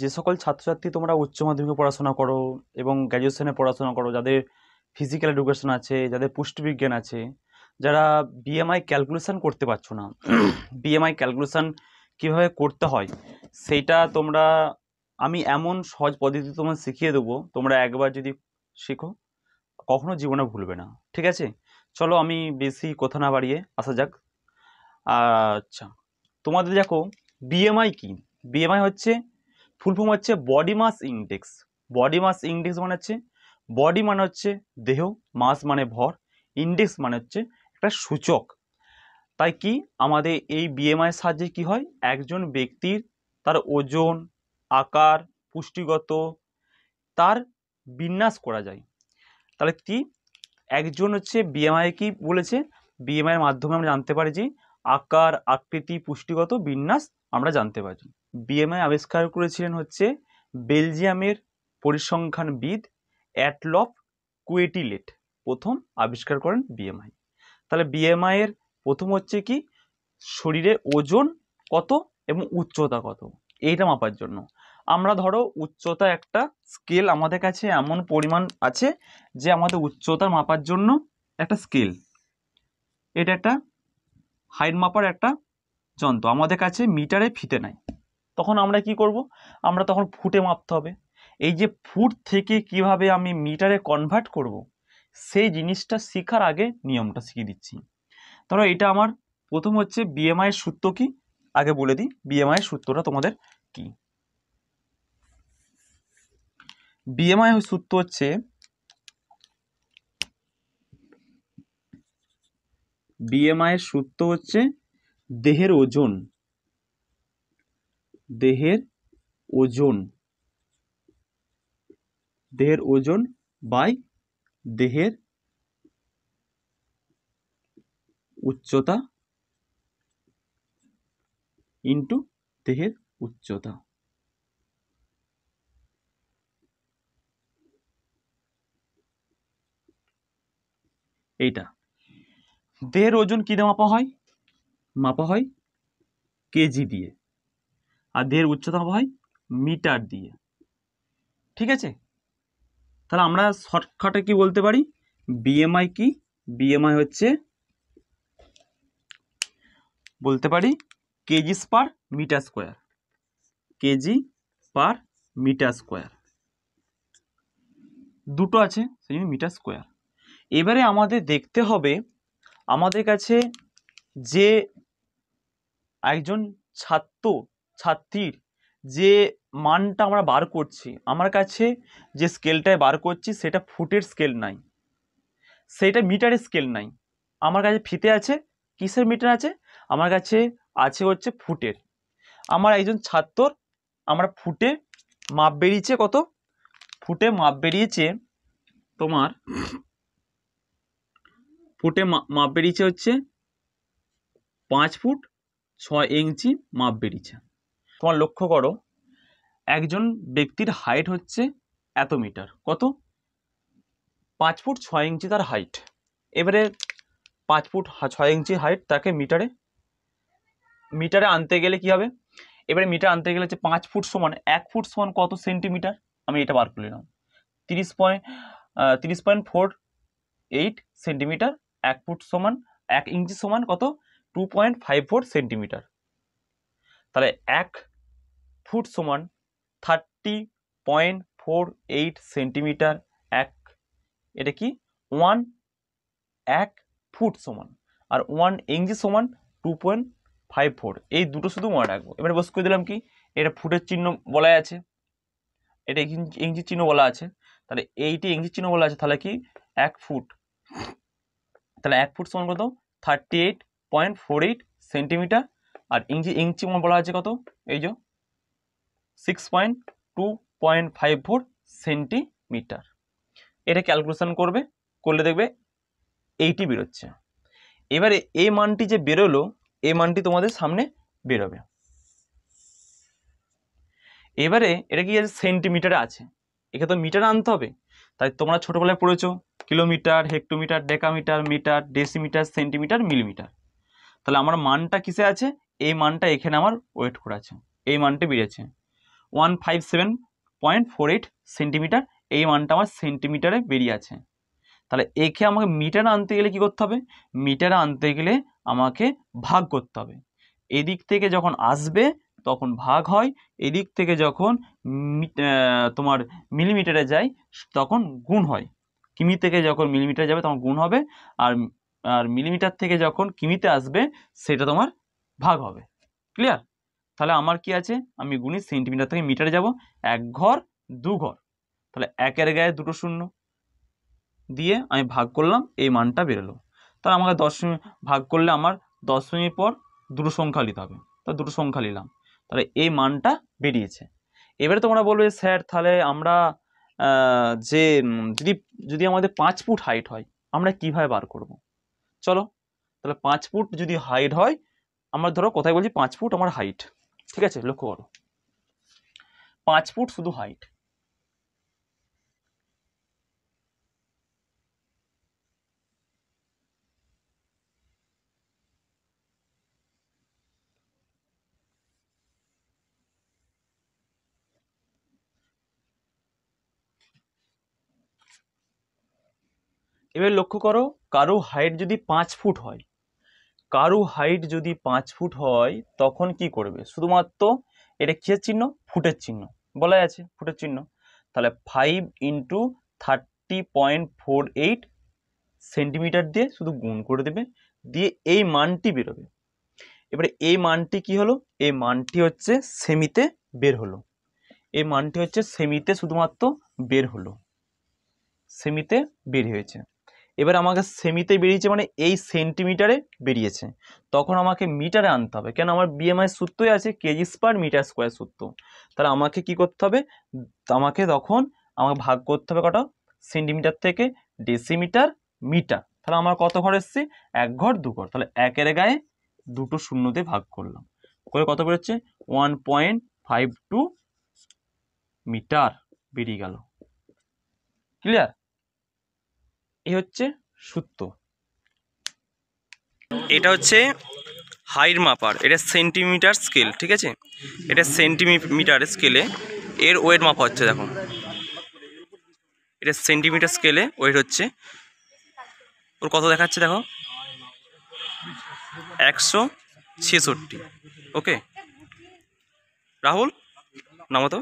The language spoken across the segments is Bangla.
যে সকল ছাত্রছাত্রী তোমরা উচ্চ মাধ্যমিকে পড়াশোনা করো এবং গ্র্যাজুয়েশনে পড়াশোনা করো যাদের ফিজিক্যাল এডুকেশন আছে যাদের পুষ্টিবিজ্ঞান আছে যারা বিএমআই ক্যালকুলেশান করতে পারছো না বিএমআই ক্যালকুলেশান কীভাবে করতে হয় সেইটা তোমরা আমি এমন সহজ পদ্ধতি তোমার শিখিয়ে দেবো তোমরা একবার যদি শেখো কখনো জীবনে ভুলবে না ঠিক আছে চলো আমি বেশি কথা না বাড়িয়ে আসা যাক আচ্ছা তোমাদের দেখো বিএমআই কি বিএমআই হচ্ছে ফুল ফর্ম হচ্ছে body mass index body mass index মানে হচ্ছে বডি মানে হচ্ছে দেহ মাস মানে ভর ইন্ডেক্স মানে হচ্ছে একটা সূচক তাই কি আমাদের এই বিএমআই সাহায্যে কি হয় একজন ব্যক্তির তার ওজন আকার পুষ্টিগত তার বিন্যাস করা যায় তাহলে কি একজন হচ্ছে বিএমআই কি বলেছে বিএমআইয়ের মাধ্যমে আমরা জানতে পারি যে আকার আকৃতি পুষ্টিগত বিন্যাস আমরা জানতে পারি বিএমআই আবিষ্কার করেছিলেন হচ্ছে বেলজিয়ামের পরিসংখ্যানবিদ অ্যাটলফ কুয়েটিলেট প্রথম আবিষ্কার করেন বিএমআই তাহলে বিএমআইয়ের প্রথম হচ্ছে কি শরীরে ওজন কত এবং উচ্চতা কত এইটা মাপার জন্য আমরা ধরো উচ্চতা একটা স্কেল আমাদের কাছে এমন পরিমাণ আছে যে আমাদের উচ্চতা মাপার জন্য একটা স্কেল এটা একটা হাইট মাপার একটা যন্ত্র আমাদের কাছে মিটারে ফিতে নাই তখন আমরা কি করব আমরা তখন ফুটে মাপতে হবে এই যে ফুট থেকে কিভাবে আমি মিটারে কনভার্ট করব। সেই জিনিসটা শেখার আগে নিয়মটা শিখিয়ে দিচ্ছি ধরো এটা আমার প্রথম হচ্ছে বিএমআইয়ের সূত্র কি আগে বলে দিই বিএমআইয়ের সূত্রটা তোমাদের কি বিএমআই সূত্র হচ্ছে বিএমআইয়ের সূত্র হচ্ছে দেহের ওজন দেহের ওজন দেহের ওজন বাই দেহের উচ্চতা ইন্টু দেহের উচ্চতা এইটা দেহের ওজন কী মাপা হয় মাপা হয় কেজি দিয়ে আর দেহের উচ্চতা হয় মিটার দিয়ে ঠিক আছে তাহলে আমরা শর্টকাটে কি বলতে পারি বিএমআই কি বিএমআই হচ্ছে বলতে পারি kgs per metre square kg per metre square দুটো আছে সেই জন্য মিটার স্কোয়ার এবারে আমাদের দেখতে হবে আমাদের কাছে যে একজন ছাত্র ছাত্রীর যে মানটা আমরা বার করছি আমার কাছে যে স্কেলটায় বার করছি সেটা ফুটের স্কেল নাই সেটা মিটারের স্কেল নাই আমার কাছে ফিতে আছে কিসের মিটার আছে আমার কাছে আছে হচ্ছে ফুটের আমার একজন ছাত্র আমরা ফুটে মাপ বেরিয়েছে কত ফুটে মাপ বেরিয়েছে তোমার ফুটে মাপ বেরিয়েছে হচ্ছে পাঁচ ফুট ছয় ইঞ্চি মাপ বেরিয়েছে তোমার লক্ষ্য করো একজন ব্যক্তির হাইট হচ্ছে এত মিটার কত পাঁচ ফুট ছয় ইঞ্চি তার হাইট এবারে পাঁচ ফুট ছয় ইঞ্চি হাইট তাকে মিটারে মিটারে আনতে গেলে কি হবে এবারে মিটার আনতে গেলে হচ্ছে পাঁচ ফুট সমান এক ফুট সমান কত সেন্টিমিটার আমি এটা বার করে তিরিশ পয়েন্ট তিরিশ পয়েন্ট ফোর এইট সেন্টিমিটার এক ফুট সমান এক ইঞ্চি সমান কত two point five four centimetre তাহলে এক ফুট সমান thirty point four eight centimetre এক এটা কি ওয়ান এক ফুট সমান আর ওয়ান ইঞ্চি সমান টু পয়েন্ট ফাইভ ফোর এই দুটো শুধু মনে রাখবো এবারে বস করে দিলাম কি এটা ফুটের চিহ্ন বলা আছে এটা ইঞ্চির চিহ্ন বলা আছে তাহলে এইটি ইঞ্চির চিহ্ন বলা আছে তাহলে কি এক ফুট তাহলে এক ফুট সমান কত thirty eight point four eight centimetre আর ইঞ্চি ইঞ্চি বলা আছে কত এই যে six point two point five four centimetre এটা ক্যালকুলেশন করবে করলে দেখবে এইটি বেরোচ্ছে এবারে এই মানটি যে বেরোলো এই মানটি তোমাদের সামনে বেরোবে এবারে এটা কি আছে সেন্টিমিটারে আছে একে তো মিটার আনতে হবে তাই তোমরা ছোটোবেলায় পড়েছো kilometre hectometre decametre metre decimetre centimetre millimetre তাহলে আমার মানটা কিসে আছে এই মানটা এখানে আমার ওয়েট করা আছে এই মানটা বেড়েছে one five seven point four eight centimetre এই মানটা আমার সেন্টিমিটারে বেরিয়ে আছে তাহলে একে আমাকে মিটারে আনতে গেলে কি করতে হবে মিটারে আনতে গেলে আমাকে ভাগ করতে হবে এদিক থেকে যখন আসবে তখন ভাগ হয় এদিক থেকে যখন তোমার মিলিমিটারে যায় তখন গুণ হয় কিমি থেকে যখন মিলিমিটার যাবে তখন গুণ হবে আর আর মিলিমিটার থেকে যখন কিমিতে আসবে সেটা তোমার ভাগ হবে ক্লিয়ার তাহলে আমার কি আছে আমি গুণি সেন্টিমিটার থেকে মিটারে যাব এক ঘর দু ঘর তাহলে একের গায়ে দুটো শূন্য দিয়ে আমি ভাগ করলাম এই মানটা বেরোলো তাহলে আমাকে দশমী ভাগ করলে আমার দশমীর পর দুটো সংখ্যা নিতে হবে তা দুটো সংখ্যা নিলাম তাহলে এই মানটা বেরিয়েছে এবারে তোমরা বলবে স্যার তাহলে আমরা যে যদি যদি আমাদের পাঁচ ফুট হাইট হয় আমরা কিভাবে বার করব। চলো তাহলে পাঁচ ফুট যদি হাইট হয় আমার ধরো কোথায় বলছি পাঁচ ফুট আমার হাইট ঠিক আছে লক্ষ্য করো পাঁচ ফুট শুধু হাইট এবার লক্ষ্য করো কারো হাইট যদি পাঁচ ফুট হয় কারু হাইট যদি পাঁচ ফুট হয় তখন কি করবে শুধুমাত্র এটা কিসের চিহ্ন ফুটের চিহ্ন বলা আছে ফুটের চিহ্ন তাহলে five into thirty point four eight centimetre দিয়ে শুধু গুণ করে দেবে দিয়ে এই মানটি বেরোবে এবারে এই মানটি কি হলো এই মানটি হচ্ছে সেমিতে বের হলো এই মানটি হচ্ছে সেমিতে শুধুমাত্র বের হলো সেমিতে বের হয়েছে এবার আমাকে সেমিতে বেরিয়েছে মানে এই সেন্টিমিটারে বেরিয়েছে তখন আমাকে মিটারে আনতে হবে কেন আমার বিএমআই সূত্রই আছে কেজিস পার মিটার স্কোয়ার সূত্র তাহলে আমাকে কি করতে হবে আমাকে তখন আমাকে ভাগ করতে হবে কটা সেন্টিমিটার থেকে ডেসিমিটার মিটার তাহলে আমার কত ঘর এসছে এক ঘর দু ঘর তাহলে একের গায়ে দুটো শূন্য দিয়ে ভাগ করলাম করে কত বেরোচ্ছে one point five two metre বেরিয়ে গেল ক্লিয়ার এ হচ্ছে সূত্র এটা হচ্ছে হাইট মাপার এটা সেন্টিমিটার স্কেল ঠিক আছে এটা সেন্টিমিটার স্কেলে এর ওয়েট মাপা হচ্ছে দেখো এটা সেন্টিমিটার স্কেলে ওয়েট হচ্ছে ওর কত দেখাচ্ছে দেখো একশো ছেষট্টি ওকে রাহুল নামতো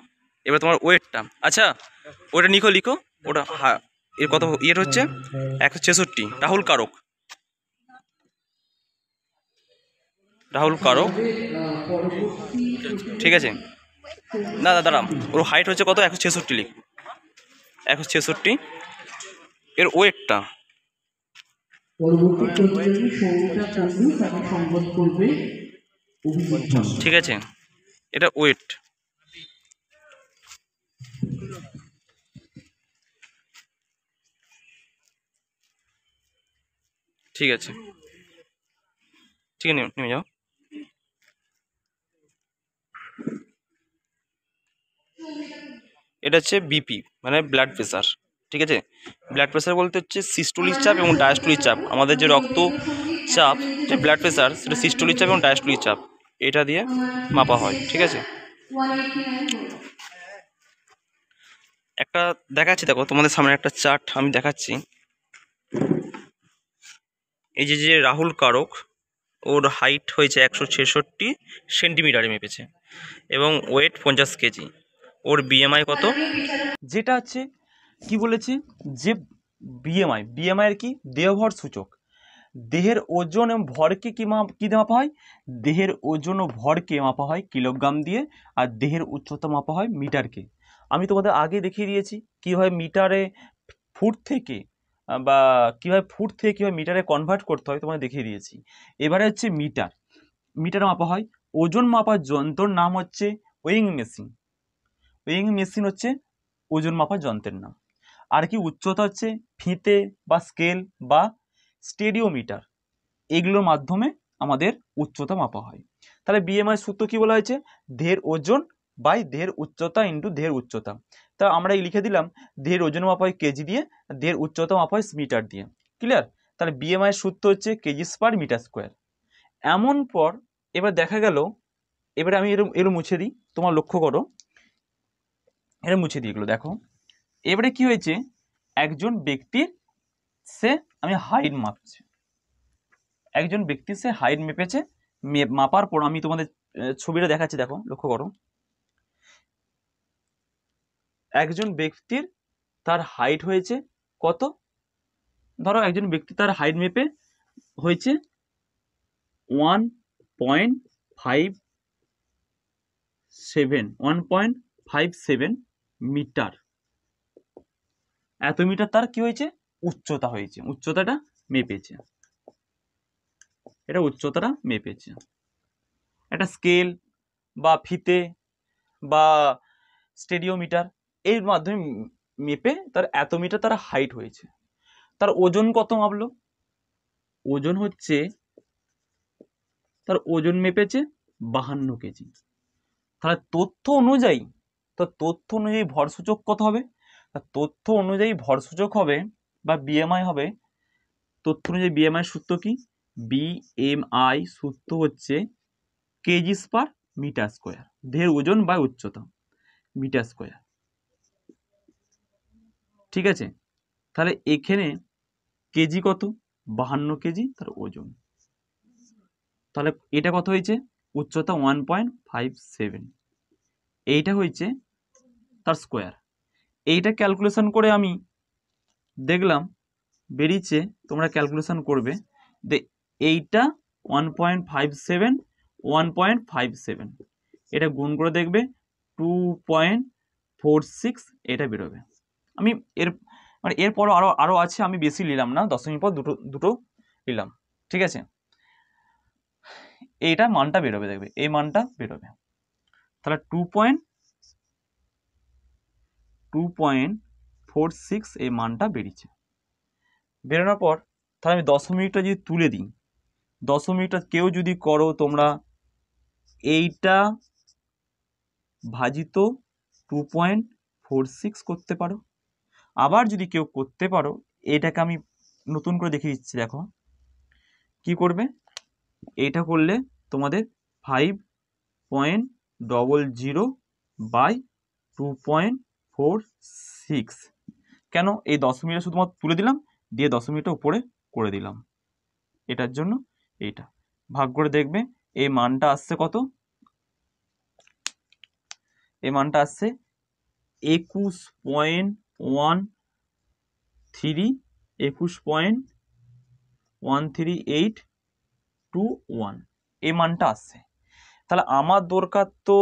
এবার তোমার ওয়েটটা আচ্ছা ওটা লিখো লিখো ওটা হ্যাঁ এর কত ইয়ের হচ্ছে হ্যাঁ, হ্যাঁ, হ্যাঁ। একশো ছেষট্টি রাহুল কারক রাহুল কারক ঠিক আছে না দাদা দাঁড়াম ওর হাইট হচ্ছে কত একশো ছেষট্টি লিখ একশো ছেষট্টি এর ওয়েটটা ঠিক আছে এটা ওয়েট ঠিক আছে ঠিক আছে নেমে যাও এটা হচ্ছে বিপি মানে ব্লাড প্রেশার ঠিক আছে ব্লাড প্রেশার বলতে হচ্ছে সিস্টোলিক চাপ এবং ডায়াস্টোলিক চাপ আমাদের যে রক্ত চাপ যে ব্লাড প্রেশার সেটা সিস্টোলিক চাপ এবং ডায়াস্টোলিক চাপ এটা দিয়ে মাপা হয় ঠিক আছে একটা দেখাচ্ছি দেখো তোমাদের সামনে একটা চার্ট আমি দেখাচ্ছি এই যে যে রাহুল কারক ওর হাইট হয়েছে একশো ছেষট্টি সেন্টিমিটারে মেপেছে এবং ওয়েট পঞ্চাশ কেজি ওর বিএমআই কত যেটা হচ্ছে কি বলেছে যে বিএমআই বিএমআই এর কি দেহভর সূচক দেহের ওজন এবং ভরকে কী মাপ কী মাপা হয় দেহের ওজন ও ভরকে মাপা হয় কিলোগ্রাম দিয়ে আর দেহের উচ্চতা মাপা হয় মিটারকে আমি তোমাদের আগে দেখিয়ে দিয়েছি কীভাবে মিটারে ফুট থেকে বা কীভাবে ফুট থেকে কীভাবে মিটারে কনভার্ট করতে হয় তোমাকে দেখিয়ে দিয়েছি এবারে হচ্ছে মিটার মিটার মাপা হয় ওজন মাপার যন্ত্রর নাম হচ্ছে ওয়িং মেশিন ওয়িং মেশিন হচ্ছে ওজন মাপার যন্ত্রের নাম আর কি উচ্চতা হচ্ছে ফিতে বা স্কেল বা স্টেডিওমিটার এগুলোর মাধ্যমে আমাদের উচ্চতা মাপা হয় তাহলে বিএমআই সূত্র কী বলা হয়েছে ধের ওজন বাই ধের উচ্চতা ইন্টু ধের উচ্চতা তা আমরা এই লিখে দিলাম দেহের ওজন মাপ হয় কেজি দিয়ে দেহের উচ্চতা মাপ হয় মিটার দিয়ে ক্লিয়ার তাহলে এর সূত্র হচ্ছে কেজি পার মিটার স্কোয়ার এমন পর এবার দেখা গেল এবারে আমি এরম এরম মুছে দিই তোমার লক্ষ্য করো এটা মুছে দিই এগুলো দেখো এবারে কি হয়েছে একজন ব্যক্তির সে আমি হাইট মাপছি একজন ব্যক্তি সে হাইট মেপেছে মাপার পর আমি তোমাদের ছবিটা দেখাচ্ছি দেখো লক্ষ্য করো একজন ব্যক্তির তার হাইট হয়েছে কত ধরো একজন ব্যক্তি তার হাইট মেপে হয়েছে one point five seven one point five seven metre এত মিটার তার কি হয়েছে উচ্চতা হয়েছে উচ্চতাটা মেপেছে এটা উচ্চতাটা মেপেছে একটা স্কেল বা ফিতে বা স্টেডিওমিটার এর মাধ্যমে মেপে তার এত মিটার তার হাইট হয়েছে তার ওজন কত মাপলো ওজন হচ্ছে তার ওজন মেপেছে বাহান্ন কেজি তাহলে তথ্য অনুযায়ী তার তথ্য অনুযায়ী ভরসূচক কত হবে তার তথ্য অনুযায়ী ভরসূচক হবে বা বিএমআই হবে তথ্য অনুযায়ী বিএমআই সূত্র কি বিএমআই সূত্র হচ্ছে কেজিস পার মিটার স্কোয়ার দেহের ওজন বা উচ্চতা মিটার স্কোয়ার ঠিক আছে তাহলে এখানে কেজি কত বাহান্ন কেজি তার ওজন তাহলে এটা কত হয়েছে উচ্চতা ওয়ান পয়েন্ট ফাইভ সেভেন এইটা হয়েছে তার স্কোয়ার এইটা ক্যালকুলেশন করে আমি দেখলাম বেরিয়েছে তোমরা ক্যালকুলেশন করবে দে এইটা one point five seven one point five seven এটা গুণ করে দেখবে টু পয়েন্ট ফোর সিক্স এটা বেরোবে আমি এর মানে এরপরও আরও আরও আছে আমি বেশি নিলাম না দশমিক পর দুটো দুটো নিলাম ঠিক আছে এইটা মানটা বেরোবে দেখবে এই মানটা বেরোবে তাহলে two point two point four six এই মানটা বেরিয়েছে বেরোনোর পর তাহলে আমি দশমিকটা যদি তুলে দিই দশমিকটা কেউ যদি করো তোমরা এইটা ভাজিত টু পয়েন্ট ফোর সিক্স করতে পারো আবার যদি কেউ করতে পারো এটাকে আমি নতুন করে দেখিয়ে দিচ্ছি দেখো কি করবে এটা করলে তোমাদের five point double zero by two point four six কেন এই দশমিটা শুধুমাত্র তুলে দিলাম দিয়ে দশমিটা উপরে করে দিলাম এটার জন্য এইটা ভাগ করে দেখবে এই মানটা আসছে কত এই মানটা আসছে একুশ পয়েন্ট ওয়ান থ্রি একুশ point one three eight two one এই মানটা আসছে তাহলে আমার দরকার তো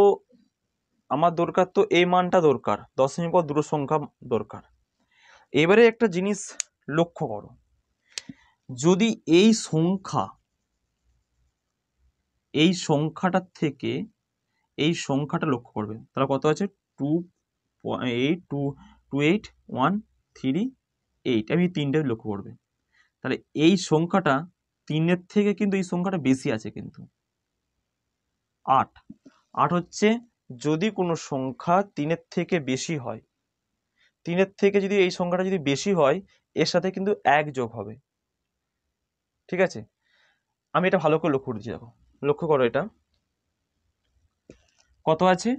আমার দরকার তো এই মানটা দরকার দশমিক পর দুটো সংখ্যা দরকার এবারে একটা জিনিস লক্ষ্য করো যদি এই সংখ্যা এই সংখ্যাটার থেকে এই সংখ্যাটা লক্ষ্য করবে তাহলে কত আছে টু এই two two eight one three eight আমি তিনটাই লক্ষ্য করবে তাহলে এই সংখ্যাটা তিনের থেকে কিন্তু এই সংখ্যাটা বেশি আছে কিন্তু আট আট হচ্ছে যদি কোনো সংখ্যা তিনের থেকে বেশি হয় তিনের থেকে যদি এই সংখ্যাটা যদি বেশি হয় এর সাথে কিন্তু এক যোগ হবে ঠিক আছে আমি এটা ভালো করে লক্ষ্য করছি দেখো লক্ষ্য করো এটা কত আছে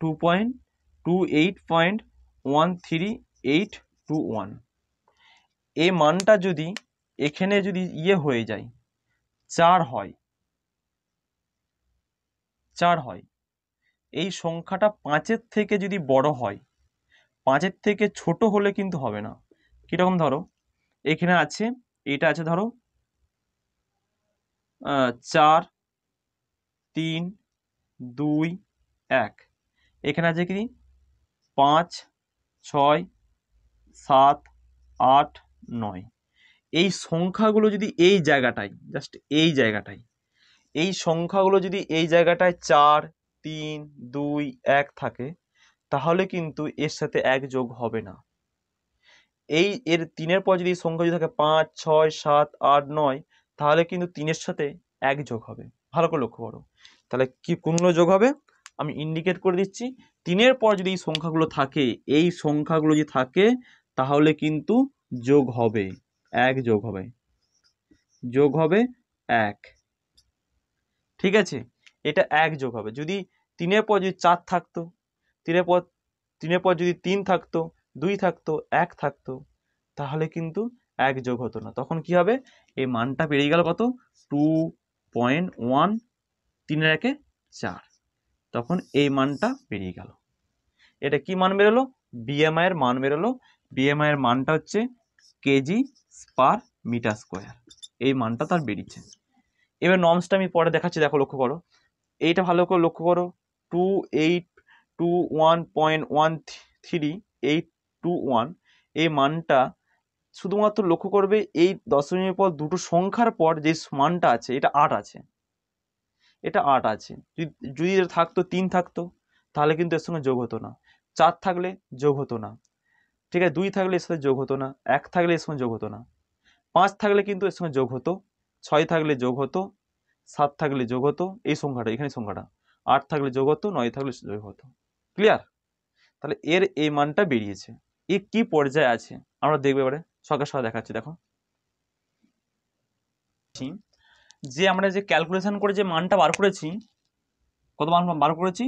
two point two eight point one three eight two one এ মানটা যদি এখানে যদি ইয়ে হয়ে যায় চার হয় চার হয় এই সংখ্যাটা পাঁচের থেকে যদি বড় হয় পাঁচের থেকে ছোট হলে কিন্তু হবে না কীরকম ধরো এখানে আছে এটা আছে ধরো চার তিন দুই এক এখানে আছে কি পাঁচ ছয় সাত আট নয় এই সংখ্যাগুলো যদি এই জায়গাটায় জাস্ট এই জায়গাটায় এই সংখ্যাগুলো যদি এই জায়গাটায় চার তিন দুই এক থাকে তাহলে কিন্তু এর সাথে এক যোগ হবে না এই এর তিনের পর যদি সংখ্যা যদি থাকে পাঁচ ছয় সাত আট নয় তাহলে কিন্তু তিনের সাথে এক যোগ হবে ভালো করে লক্ষ্য করো তাহলে কি কোনগুলো যোগ হবে আমি ইন্ডিকেট করে দিচ্ছি তিনের পর যদি এই সংখ্যাগুলো থাকে এই সংখ্যাগুলো যদি থাকে তাহলে কিন্তু যোগ হবে এক যোগ হবে যোগ হবে এক ঠিক আছে এটা এক যোগ হবে যদি তিনের পর যদি চার থাকতো তিনের পর তিনের পর যদি তিন থাকতো দুই থাকতো এক থাকতো তাহলে কিন্তু এক যোগ হতো না তখন কি হবে এই মানটা পেরিয়ে গেল কত টু পয়েন্ট ওয়ান তিনের একে চার তখন এই মানটা বেরিয়ে গেল এটা কি মান বেরোলো বিএমআই এর মান বেরোলো বিএমআই এর মানটা হচ্ছে কেজি পার মিটার স্কোয়ার এই মানটা তার বেরিয়েছে এবার নর্মসটা আমি পরে দেখাচ্ছি দেখো লক্ষ্য করো এইটা ভালো করে লক্ষ্য করো two eight two one point one three eight two one এই মানটা শুধুমাত্র লক্ষ্য করবে এই দশমিকের পর দুটো সংখ্যার পর যে মানটা আছে এটা আট আছে এটা আট আছে যদি এটা থাকতো তিন থাকতো তাহলে কিন্তু এর সঙ্গে যোগ হতো না চার থাকলে যোগ হতো না ঠিক আছে দুই থাকলে এর সাথে যোগ হতো না এক থাকলে এর সঙ্গে যোগ হতো না পাঁচ থাকলে কিন্তু এর সঙ্গে যোগ হতো ছয় থাকলে যোগ হতো সাত থাকলে যোগ হতো এই সংখ্যাটা এখানে সংখ্যাটা আট থাকলে যোগ হতো নয় থাকলে যোগ হতো ক্লিয়ার তাহলে এর এই মানটা বেরিয়েছে এ কি পর্যায়ে আছে আমরা দেখবে এবারে সকাল সকাল দেখাচ্ছি দেখো যে আমরা যে ক্যালকুলেশন করে যে মানটা বার করেছি কত মান বার করেছি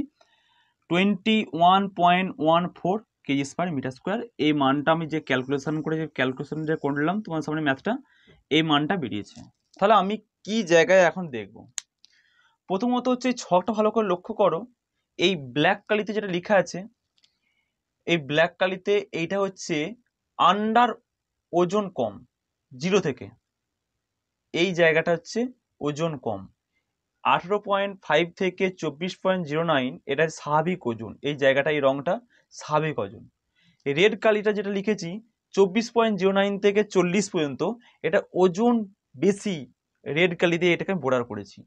twenty one point one four kg square metre square এই মানটা আমি যে ক্যালকুলেশন করে যে ক্যালকুলেশন যে করলাম তোমার সামনে ম্যাথটা এই মানটা বেরিয়েছে তাহলে আমি কি জায়গায় এখন দেখব প্রথমত হচ্ছে ছটা ভালো করে লক্ষ্য করো এই ব্ল্যাক কালিতে যেটা লেখা আছে এই ব্ল্যাক কালিতে এইটা হচ্ছে আন্ডার ওজন কম জিরো থেকে এই জায়গাটা হচ্ছে ওজন কম আঠেরো পয়েন্ট ফাইভ থেকে চব্বিশ পয়েন্ট জিরো নাইন এটা স্বাভাবিক ওজন এই জায়গাটা এই রঙটা স্বাভাবিক ওজন রেড কালিটা যেটা লিখেছি চব্বিশ পয়েন্ট জিরো নাইন থেকে চল্লিশ পর্যন্ত এটা ওজন বেশি রেড কালি দিয়ে এটাকে আমি বোর্ডার করেছি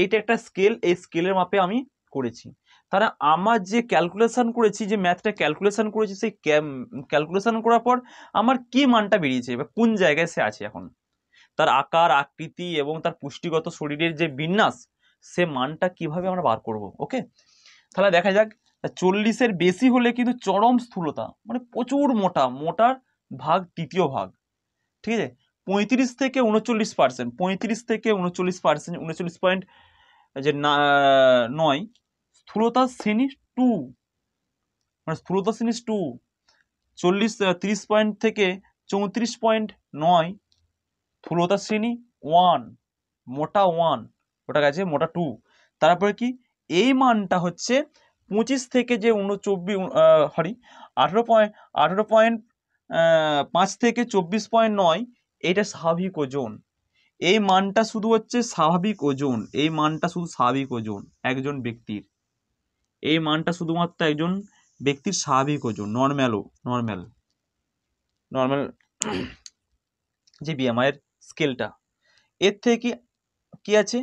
এইটা একটা স্কেল এই স্কেলের মাপে আমি করেছি তারা আমার যে ক্যালকুলেশান করেছি যে ম্যাথটা ক্যালকুলেশান করেছি সেই ক্যালকুলেশান করার পর আমার কি মানটা বেরিয়েছে বা কোন জায়গায় সে আছে এখন তার আকার আকৃতি এবং তার পুষ্টিগত শরীরের যে বিন্যাস সে মানটা কিভাবে আমরা বার করব ওকে তাহলে দেখা যাক চল্লিশের বেশি হলে কিন্তু চরম স্থূলতা মানে প্রচুর মোটা মোটার ভাগ তৃতীয় ভাগ ঠিক আছে পঁয়ত্রিশ থেকে উনচল্লিশ পার্সেন্ট পঁয়ত্রিশ থেকে উনচল্লিশ পার্সেন্ট উনচল্লিশ পয়েন্ট যে নয় স্থূলতা শ্রেণী টু মানে স্থূলতা শ্রেণী টু চল্লিশ তিরিশ পয়েন্ট থেকে চৌত্রিশ পয়েন্ট নয় স্থূলতা শ্রেণী ওয়ান মোটা ওয়ান ওটা গেছে মোটা টু তারপরে কি এই মানটা হচ্ছে পঁচিশ থেকে যে উনচব্বিশ সরি আঠেরো পয়েন্ট আঠেরো পয়েন্ট পাঁচ থেকে চব্বিশ পয়েন্ট নয় এটা স্বাভাবিক ওজন এই মানটা শুধু হচ্ছে স্বাভাবিক ওজন এই মানটা শুধু স্বাভাবিক ওজন একজন ব্যক্তির এই মানটা শুধুমাত্র একজন ব্যক্তির স্বাভাবিক ওজন নর্ম্যালও নর্ম্যাল নর্ম্যাল যে বিএমআইয়ের স্কেলটা এর থেকে কি কী আছে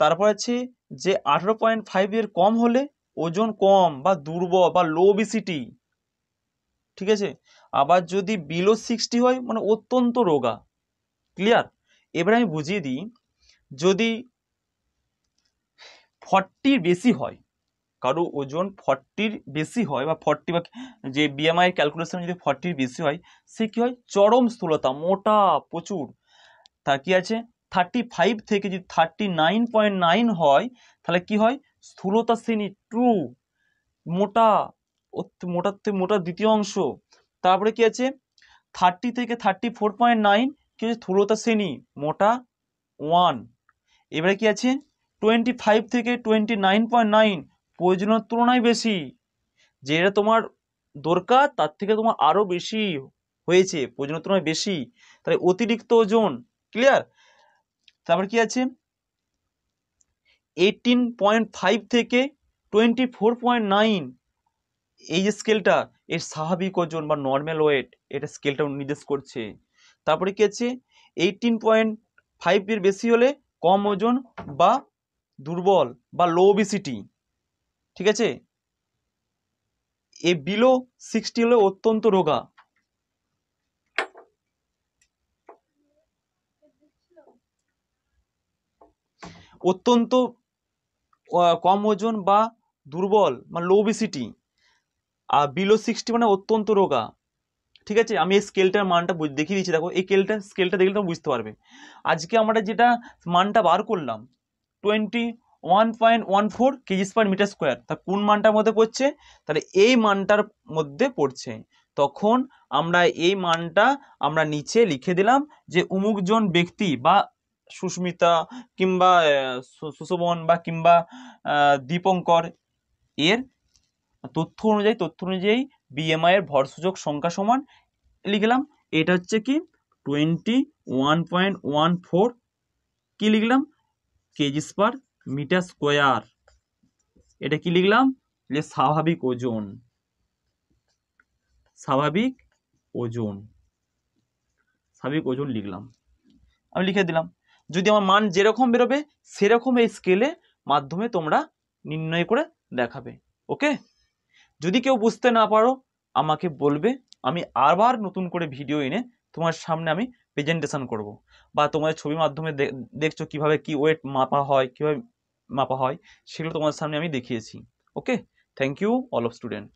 তারপর আছে যে আঠেরো পয়েন্ট ফাইভ এর কম হলে ওজন কম বা দুর্বল বা লো বিসিটি ঠিক আছে আবার যদি বিলো সিক্সটি হয় মানে অত্যন্ত রোগা ক্লিয়ার এবার আমি বুঝিয়ে দিই যদি ফর্টির বেশি হয় কারো ওজন ফর্টির বেশি হয় বা ফর্টি বা যে বিএমআই ক্যালকুলেশন যদি ফর্টির বেশি হয় সে কী হয় চরম স্থূলতা মোটা প্রচুর তা কি আছে থার্টি ফাইভ থেকে যদি থার্টি নাইন পয়েন্ট নাইন হয় তাহলে কি হয় স্থূলতা শ্রেণী টু মোটা মোটার থেকে মোটা দ্বিতীয় অংশ তারপরে কি আছে থার্টি থেকে থার্টি ফোর পয়েন্ট নাইন কি হচ্ছে স্থূলতা শ্রেণী মোটা ওয়ান এবারে কি আছে টোয়েন্টি ফাইভ থেকে টোয়েন্টি নাইন পয়েন্ট নাইন প্রয়োজনের তুলনায় বেশি যেটা তোমার দরকার তার থেকে তোমার আরও বেশি হয়েছে প্রয়োজনের তুলনায় বেশি তাহলে অতিরিক্ত ওজন ক্লিয়ার তারপর কি আছে এইটিন পয়েন্ট ফাইভ থেকে টোয়েন্টি ফোর পয়েন্ট নাইন এই যে স্কেলটা এর স্বাভাবিক ওজন বা নর্মাল ওয়েট এটা স্কেলটা নির্দেশ করছে তারপরে কী আছে এইটিন পয়েন্ট ফাইভের বেশি হলে কম ওজন বা দুর্বল বা লো বিসিটি ঠিক আছে এ বিলো সিক্সটি হলে অত্যন্ত রোগা অত্যন্ত কম ওজন বা দুর্বল মানে লো বিসিটি আর বিলো সিক্সটি মানে অত্যন্ত রোগা ঠিক আছে আমি এই স্কেলটার মানটা দেখিয়ে দিচ্ছি দেখো এই স্কেলটা স্কেলটা দেখলে তুমি বুঝতে পারবে আজকে আমরা যেটা মানটা বার করলাম twenty one point one four kgs per metre square তা কোন মানটার মধ্যে পড়ছে তাহলে এই মানটার মধ্যে পড়ছে তখন আমরা এই মানটা আমরা নিচে লিখে দিলাম যে উমুকজন ব্যক্তি বা সুস্মিতা কিংবা সুশোভন বা কিংবা দীপঙ্কর এর তথ্য অনুযায়ী তথ্য অনুযায়ী বিএমআই এর ভর সূচক সংখ্যা সমান লিখলাম এটা হচ্ছে কি twenty one point one four কী লিখলাম কেজিস পার মিটার স্কোয়ার এটা কি লিখলাম যে স্বাভাবিক ওজন স্বাভাবিক ওজন স্বাভাবিক ওজন লিখলাম আমি লিখে দিলাম যদি আমার মান যেরকম বেরোবে সেরকম এই স্কেলে মাধ্যমে তোমরা নির্ণয় করে দেখাবে ওকে যদি কেউ বুঝতে না পারো আমাকে বলবে আমি আবার নতুন করে ভিডিও এনে তোমার সামনে আমি প্রেজেন্টেশন করব বা তোমাদের ছবির মাধ্যমে দেখছো কিভাবে কি ওয়েট মাপা হয় কীভাবে মাপা হয় সেগুলো তোমাদের সামনে আমি দেখিয়েছি okay thank you all of student